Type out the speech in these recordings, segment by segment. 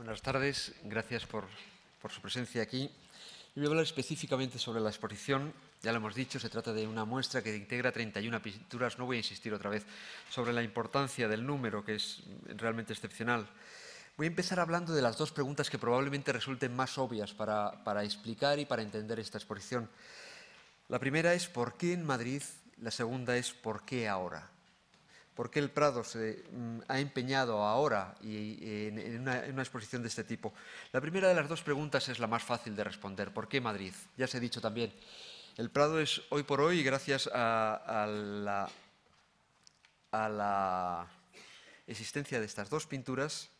Buenas tardes, gracias por, su presencia aquí. voy a hablar específicamente sobre la exposición. Ya lo hemos dicho, se trata de una muestra que integra 31 pinturas. No voy a insistir otra vez sobre la importancia del número, que es realmente excepcional. Voy a empezar hablando de las dos preguntas que probablemente resulten más obvias para explicar y para entender esta exposición. La primera es ¿por qué en Madrid? La segunda es ¿por qué ahora? por qué el Prado se mm, ha empeñado ahora en, una, exposición de este tipo. La primera de las dos preguntas es la más fácil de responder. ¿Por qué Madrid? Ya se ha dicho también. El Prado es hoy por hoy, gracias a, la, existencia de estas dos pinturas,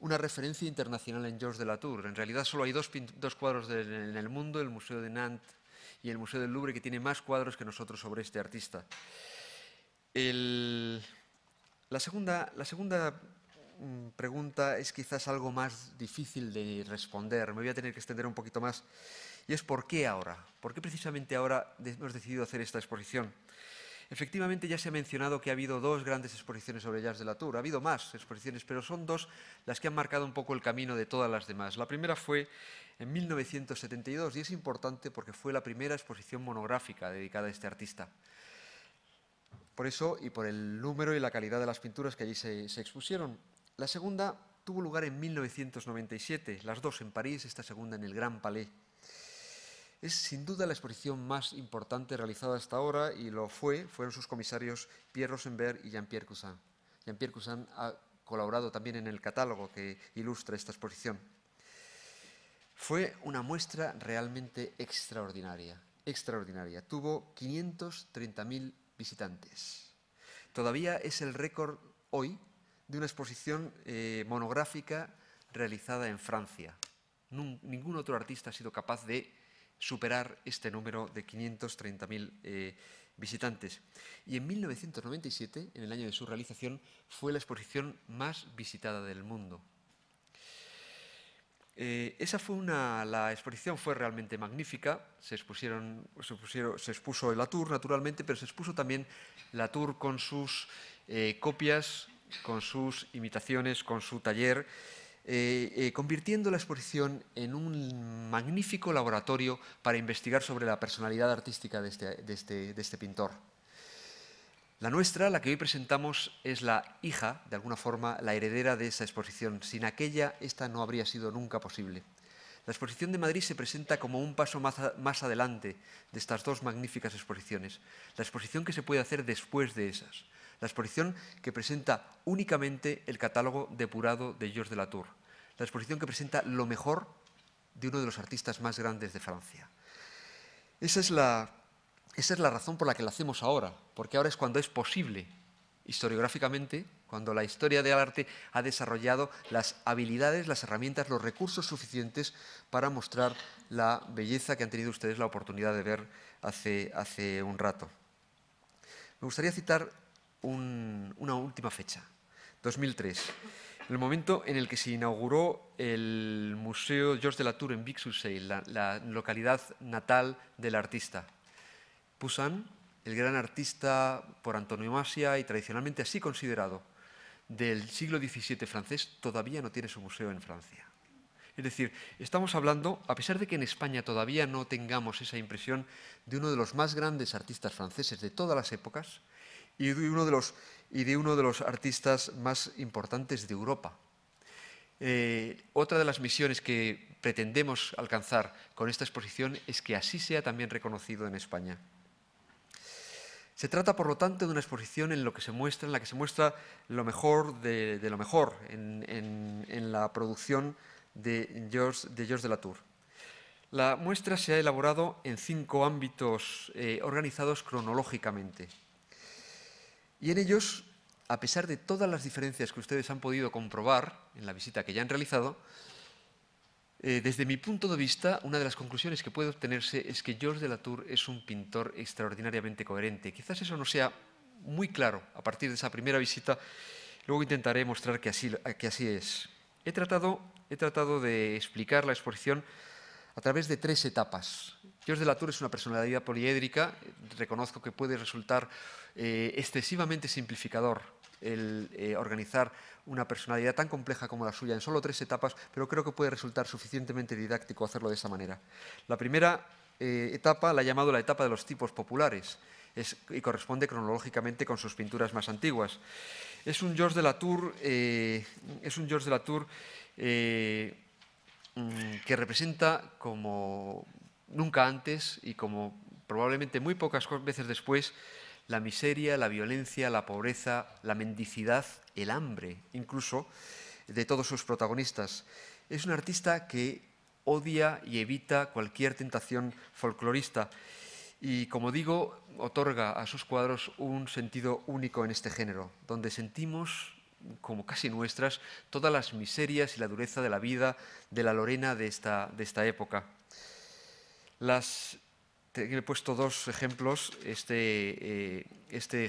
una referencia internacional en Georges de la Tour. En realidad solo hay dos, cuadros en el mundo, el Museo de Nantes y el Museo del Louvre, que tiene más cuadros que nosotros sobre este artista la, segunda, la segunda mm, pregunta es quizás algo más difícil de responder. Me voy a tener que extender un poquito más. Y es ¿por qué ahora? ¿Por qué precisamente ahora hemos decidido hacer esta exposición? Efectivamente, ya se ha mencionado que ha habido dos grandes exposiciones sobre jazz de la Tour. Ha habido más exposiciones, pero son dos las que han marcado un poco el camino de todas las demás. La primera fue en 1972 y es importante porque fue la primera exposición monográfica dedicada a este artista. Por eso y por el número y la calidad de las pinturas que allí se, expusieron. La segunda tuvo lugar en 1997, las dos en París, esta segunda en el Gran Palais. Es sin duda la exposición más importante realizada hasta ahora y lo fue, fueron sus comisarios Pierre Rosenberg y Jean-Pierre Cousin. Jean-Pierre Cousin ha colaborado también en el catálogo que ilustra esta exposición. Fue una muestra realmente extraordinaria, extraordinaria. Tuvo 530.000 visitantes. Todavía es el récord hoy de una exposición eh, monográfica realizada en Francia. ningún otro artista ha sido capaz de superar este número de 530.000 eh, visitantes. Y en 1997, en el año de su realización, fue la exposición más visitada del mundo. Eh, esa fue la exposición fue realmente magnífica, se, expuso la tour naturalmente, pero se expuso también la tour con sus eh, copias, con sus imitaciones, con su taller, eh, convirtiendo la exposición en un magnífico laboratorio para investigar sobre la personalidad artística de este, este, este pintor. La nuestra, la que hoy presentamos, es la hija, de alguna forma, la heredera de esa exposición. Sin aquella, esta no habría sido nunca posible. La exposición de Madrid se presenta como un paso más, adelante de estas dos magníficas exposiciones, la exposición que se puede hacer después de esas, la exposición que presenta únicamente el catálogo depurado de Georges de Latour. la exposición que presenta lo mejor de uno de los artistas más grandes de Francia. Esa es la esa es la razón por la que la hacemos ahora, porque ahora es cuando es posible, historiográficamente, cuando la historia del arte ha desarrollado las habilidades, las herramientas, los recursos suficientes para mostrar la belleza que han tenido ustedes la oportunidad de ver hace, un rato. Me gustaría citar una última fecha, 2003, el momento en el que se inauguró el Museo Georges de la Tour en vic la localidad natal del artista. Poussin, el gran artista por antonomasia y tradicionalmente así considerado del siglo XVII francés, todavía no tiene su museo en Francia. Es decir, estamos hablando, a pesar de que en España todavía no tengamos esa impresión, de uno de los más grandes artistas franceses de todas las épocas y de uno de los, artistas más importantes de Europa. Eh, otra de las misiones que pretendemos alcanzar con esta exposición es que así sea también reconocido en España. Se trata, por lo tanto, de una exposición en, la que se muestra lo mejor de, lo mejor en, la producción de Georges de, la de Latour. La muestra se ha elaborado en cinco ámbitos eh, organizados cronológicamente. Y en ellos, a pesar de todas las diferencias que ustedes han podido comprobar en la visita que ya han realizado, eh, desde mi punto de vista, una de las conclusiones que puede obtenerse es que Georges de Latour es un pintor extraordinariamente coherente. Quizás eso no sea muy claro a partir de esa primera visita, luego intentaré mostrar que así, es. He tratado, de explicar la exposición a través de tres etapas. Georges de Latour es una personalidad poliédrica, reconozco que puede resultar eh, excesivamente simplificador el eh, organizar una personalidad tan compleja como la suya en solo tres etapas, pero creo que puede resultar suficientemente didáctico hacerlo de esa manera. La primera eh, etapa la he llamado la etapa de los tipos populares y corresponde cronológicamente con sus pinturas más antiguas. Es un de la Tour, eh, es un George de la Tour mm, que representa como nunca antes y como probablemente muy pocas veces después la miseria, la violencia, la pobreza, la mendicidad, el hambre, incluso, de todos sus protagonistas. Es un artista que odia y evita cualquier tentación folclorista y, como digo, otorga a sus cuadros un sentido único en este género, donde sentimos como casi nuestras, todas las miserias y la dureza de la vida de la Lorena de esta, de esta época. Las he puesto dos ejemplos. Este, eh, este,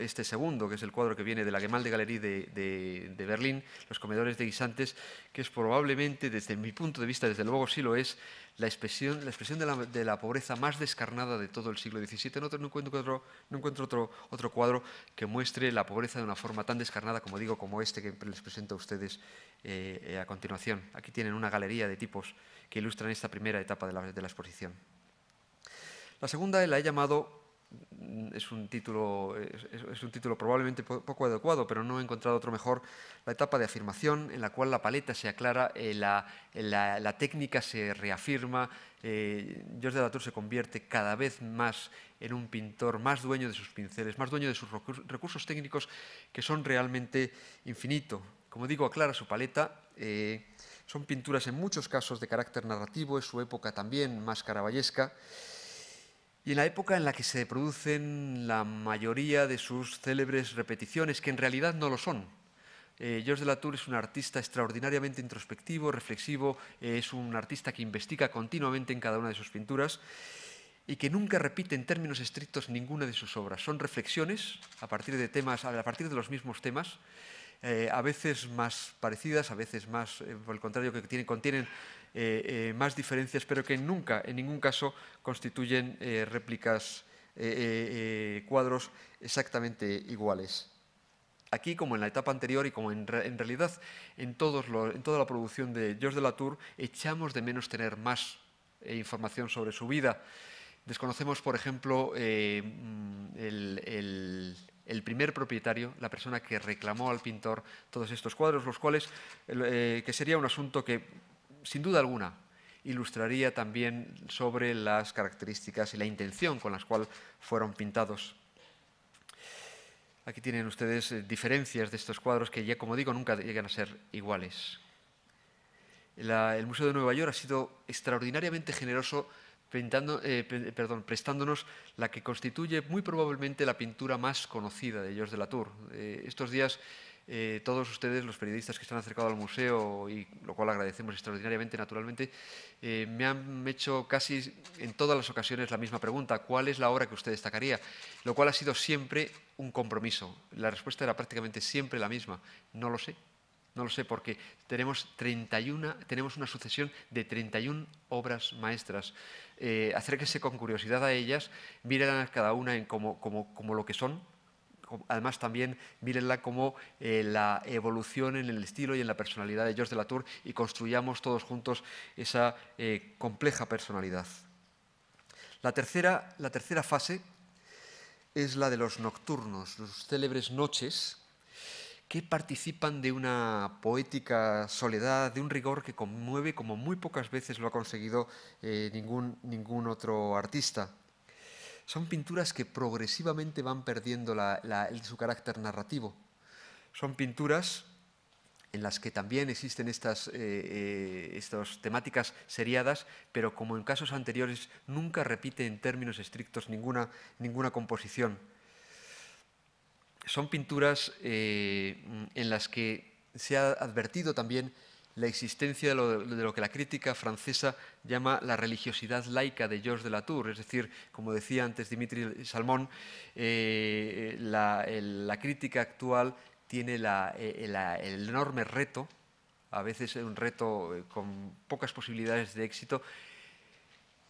este, segundo, que es el cuadro que viene de la Gemalde Galerie de, Berlín, Los comedores de guisantes, que es probablemente, desde mi punto de vista, desde luego sí lo es, la expresión, de, la, pobreza más descarnada de todo el siglo XVII. No, encuentro, otro, no encuentro otro, otro cuadro que muestre la pobreza de una forma tan descarnada, como digo, como este que les presento a ustedes eh, eh, a continuación. Aquí tienen una galería de tipos que ilustran esta primera etapa de la exposición. La segunda la he llamado, mm, es un título, es, un título probablemente poco adecuado, pero no he encontrado otro mejor, la etapa de afirmación en la cual la paleta se aclara, eh, la, la, técnica se reafirma, eh, George de la Tour se convierte cada vez más en un pintor más dueño de sus pinceles, más dueño de sus recursos técnicos que son realmente infinito. Como digo, aclara su paleta. Eh, son pinturas en muchos casos de carácter narrativo, es su época también más caraballesca y en la época en la que se producen la mayoría de sus célebres repeticiones, que en realidad no lo son. Eh, de la Tour es un artista extraordinariamente introspectivo, reflexivo, eh, es un artista que investiga continuamente en cada una de sus pinturas y que nunca repite en términos estrictos ninguna de sus obras. Son reflexiones a partir de temas, a partir de los mismos temas, eh, a veces más parecidas, a veces más, eh, por el contrario, que tienen, contienen eh, eh, más diferencias, pero que nunca, en ningún caso, constituyen eh, réplicas, cuadros exactamente iguales. Aquí, como en la etapa anterior y como en, realidad en, todos en, toda la producción de George de la Tour, echamos de menos tener más información sobre su vida. Desconocemos, por ejemplo, mm, el, primer propietario, la persona que reclamó al pintor todos estos cuadros, los cuales, que sería un asunto que sin duda alguna, ilustraría también sobre las características y la intención con las cuales fueron pintados. Aquí tienen ustedes eh, diferencias de estos cuadros que ya, como digo, nunca llegan a ser iguales. el Museo de Nueva York ha sido extraordinariamente generoso eh, prestándonos la que constituye muy probablemente la pintura más conocida de Georges de la Tour. Eh, estos días eh, todos ustedes, los periodistas que están acercados al museo, y lo cual agradecemos extraordinariamente, naturalmente, eh, me han hecho casi en todas las ocasiones la misma pregunta, ¿cuál es la obra que usted destacaría? Lo cual ha sido siempre un compromiso. La respuesta era prácticamente siempre la misma, no lo sé. No lo sé porque tenemos, 31, tenemos una sucesión de 31 obras maestras. Eh, acérquese con curiosidad a ellas, mírenlas cada una como lo que son, además también mírenla como eh, la evolución en el estilo y en la personalidad de George de la Tour y construyamos todos juntos esa eh, compleja personalidad. La tercera, fase es la de los nocturnos, los célebres noches que participan de una poética soledad, de un rigor que conmueve como muy pocas veces lo ha conseguido eh, ningún otro artista son pinturas que progresivamente van perdiendo su carácter narrativo. Son pinturas en las que también existen eh, eh, estas, temáticas seriadas, pero como en casos anteriores, nunca repite en términos estrictos ninguna, ninguna composición. Son pinturas eh, en las que se ha advertido también la existencia de lo, que la crítica francesa llama la religiosidad laica de Georges de Latour. es decir, como decía antes Dimitri Salmón, eh, la, crítica actual tiene eh, eh, el enorme reto, a veces un reto con pocas posibilidades de éxito,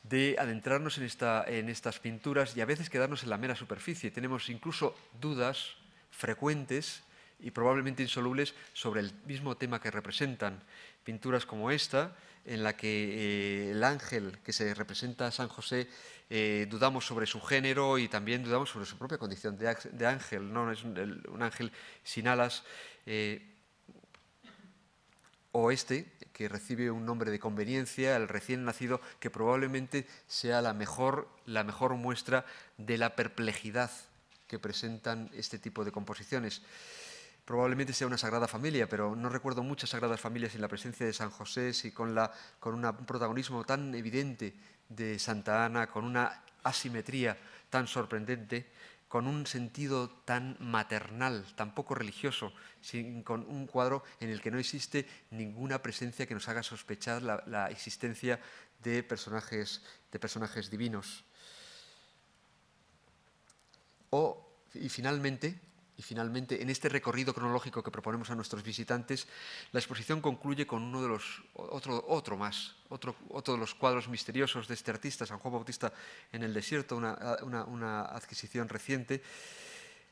de adentrarnos en, en estas pinturas y a veces quedarnos en la mera superficie. Tenemos incluso dudas frecuentes y probablemente insolubles sobre el mismo tema que representan. Pinturas como esta, en la que eh, el ángel que se representa a San José, eh, dudamos sobre su género y también dudamos sobre su propia condición de, ángel. No es un, ángel sin alas. Eh, o este, que recibe un nombre de conveniencia, el recién nacido, que probablemente sea la mejor, la mejor muestra de la perplejidad que presentan este tipo de composiciones probablemente sea una sagrada familia, pero no recuerdo muchas sagradas familias sin la presencia de San José, si con, la, con un protagonismo tan evidente de Santa Ana, con una asimetría tan sorprendente, con un sentido tan maternal, tan poco religioso, con un cuadro en el que no existe ninguna presencia que nos haga sospechar la, existencia de personajes, de personajes divinos. y finalmente, y finalmente, en este recorrido cronológico que proponemos a nuestros visitantes, la exposición concluye con uno de los, otro, más, otro, de los cuadros misteriosos de este artista, San Juan Bautista en el desierto, una, adquisición reciente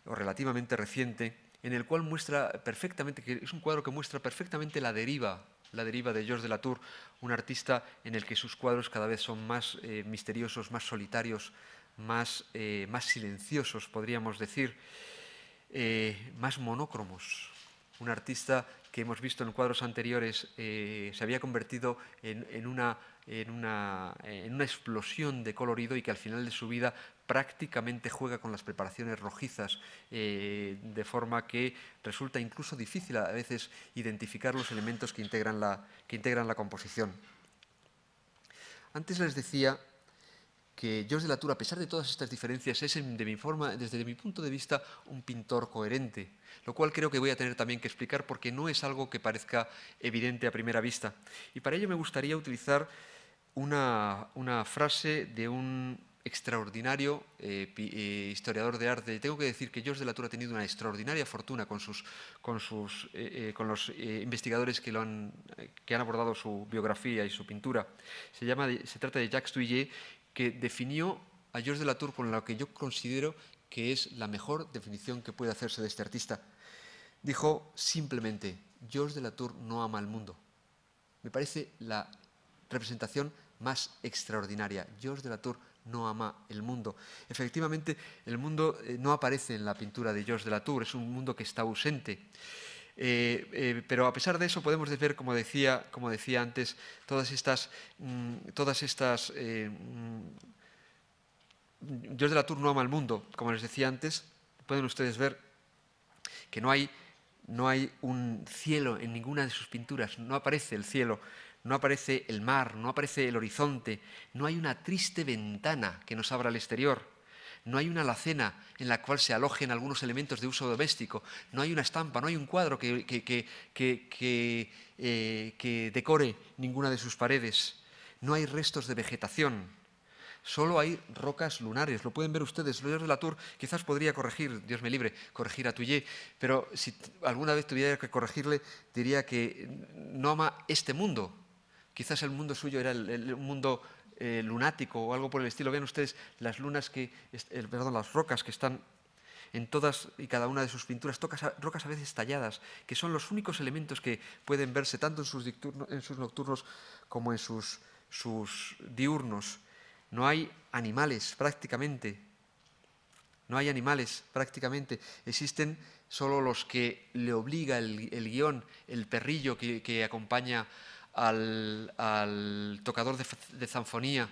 o relativamente reciente, en el cual muestra perfectamente, que es un cuadro que muestra perfectamente la deriva, la deriva de Georges de la Tour, un artista en el que sus cuadros cada vez son más eh, misteriosos, más solitarios, más eh, silenciosos, podríamos decir. Eh, más monócromos. Un artista que hemos visto en cuadros anteriores eh, se había convertido en, una, explosión de colorido y que al final de su vida prácticamente juega con las preparaciones rojizas, eh, de forma que resulta incluso difícil a veces identificar los elementos que integran la composición. Antes les decía que George de la Tour, a pesar de todas estas diferencias, es, de mi forma, desde mi punto de vista, un pintor coherente, lo cual creo que voy a tener también que explicar porque no es algo que parezca evidente a primera vista. Y para ello me gustaría utilizar una, frase de un extraordinario eh, eh, historiador de arte. Tengo que decir que George de la Tour ha tenido una extraordinaria fortuna con, sus, con, sus, eh, con los investigadores que, lo han, que han abordado su biografía y su pintura. Se, llama, se trata de Jacques Touillet que definió a George de la Tour con lo que yo considero que es la mejor definición que puede hacerse de este artista. Dijo simplemente, George de la Tour no ama el mundo. Me parece la representación más extraordinaria. George de la Tour no ama el mundo. Efectivamente, el mundo eh, no aparece en la pintura de George de la Tour, es un mundo que está ausente. Eh, eh, pero a pesar de eso podemos ver, como decía, como decía antes, todas estas, mm, todas estas eh, mm, Dios de la Tour no ama al mundo, como les decía antes, pueden ustedes ver que no hay, no hay un cielo en ninguna de sus pinturas, no aparece el cielo, no aparece el mar, no aparece el horizonte, no hay una triste ventana que nos abra al exterior no hay una alacena en la cual se alojen algunos elementos de uso doméstico, no hay una estampa, no hay un cuadro que, que, eh, decore ninguna de sus paredes, no hay restos de vegetación solo hay rocas lunares. Lo pueden ver ustedes. Lo de la Tour quizás podría corregir, Dios me libre, corregir a Tuyé, pero si alguna vez tuviera que corregirle, diría que no ama este mundo. Quizás el mundo suyo era el mundo eh, lunático o algo por el estilo. Vean ustedes las lunas que, perdón, las rocas que están en todas y cada una de sus pinturas, tocas, rocas a veces talladas, que son los únicos elementos que pueden verse tanto en sus, nocturnos como en sus, diurnos. No hay animales prácticamente, no hay animales prácticamente, existen solo los que le obliga el, guión, el perrillo que, que acompaña al, tocador de, zanfonía,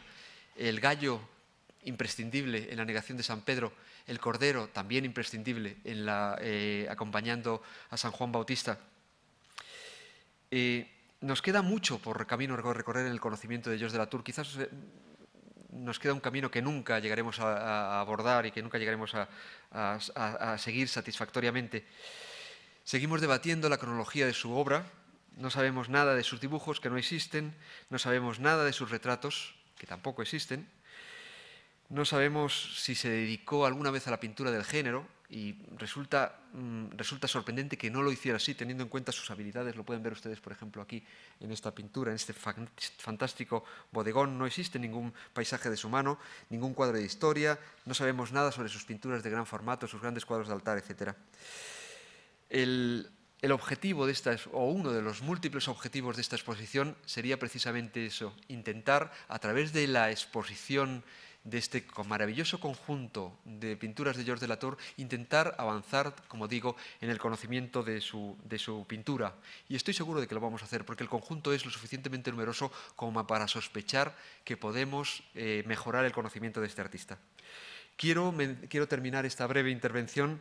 el gallo imprescindible en la negación de San Pedro, el cordero también imprescindible en la, eh, acompañando a San Juan Bautista. Eh, nos queda mucho por camino recorrer en el conocimiento de Dios de la Tour. Quizás eh, nos queda un camino que nunca llegaremos a, abordar y que nunca llegaremos a seguir satisfactoriamente. Seguimos debatiendo la cronología de su obra, no sabemos nada de sus dibujos, que no existen, no sabemos nada de sus retratos, que tampoco existen. No sabemos si se dedicó alguna vez a la pintura del género y resulta, mm, sorprendente que no lo hiciera así, teniendo en cuenta sus habilidades. Lo pueden ver ustedes, por ejemplo, aquí en esta pintura, en este fantástico bodegón. No existe ningún paisaje de su mano, ningún cuadro de historia, no sabemos nada sobre sus pinturas de gran formato, sus grandes cuadros de altar, etc. El, el objetivo de esta, o uno de los múltiples objetivos de esta exposición sería precisamente eso, intentar a través de la exposición de este maravilloso conjunto de pinturas de George de Latour, intentar avanzar, como digo, en el conocimiento de su, pintura. Y estoy seguro de que lo vamos a hacer, porque el conjunto es lo suficientemente numeroso como para sospechar que podemos eh, mejorar el conocimiento de este artista. Quiero, quiero terminar esta breve intervención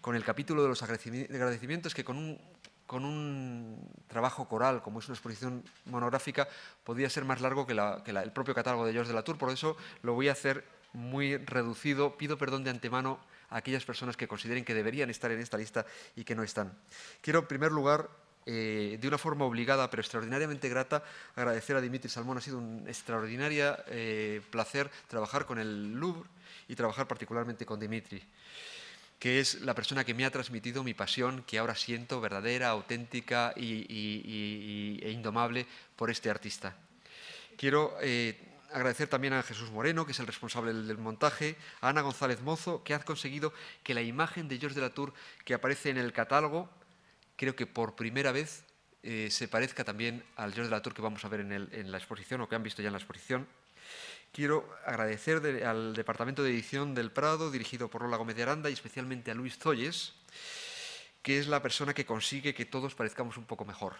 con el capítulo de los agradecimientos que con un, con un trabajo coral, como es una exposición monográfica, podría ser más largo que, el propio catálogo de George de la Tour. Por eso lo voy a hacer muy reducido. Pido perdón de antemano a aquellas personas que consideren que deberían estar en esta lista y que no están. Quiero, en primer lugar, eh, de una forma obligada pero extraordinariamente grata, agradecer a Dimitri Salmón. Ha sido un extraordinario eh, placer trabajar con el Louvre y trabajar particularmente con Dimitri que es la persona que me ha transmitido mi pasión, que ahora siento verdadera, auténtica y, e indomable por este artista. Quiero eh, agradecer también a Jesús Moreno, que es el responsable del montaje, a Ana González Mozo, que ha conseguido que la imagen de George de la Tour que aparece en el catálogo, creo que por primera vez eh, se parezca también al George de la Tour que vamos a ver en la exposición o que han visto ya en la exposición. Quiero agradecer al Departamento de Edición del Prado, dirigido por Lola Gómez de Aranda y especialmente a Luis Zoyes, que es la persona que consigue que todos parezcamos un poco mejor.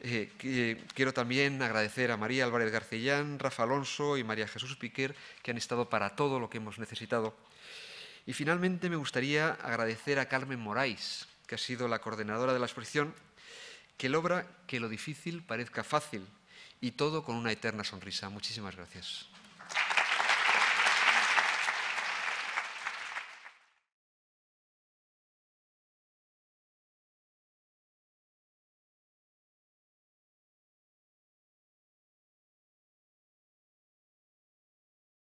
Eh, quiero también agradecer a María Álvarez Garcellán, Rafa Alonso y María Jesús Piquer, que han estado para todo lo que hemos necesitado. Y finalmente me gustaría agradecer a Carmen Morais, que ha sido la coordinadora de la exposición, que logra que lo difícil parezca fácil y todo con una eterna sonrisa. Muchísimas gracias.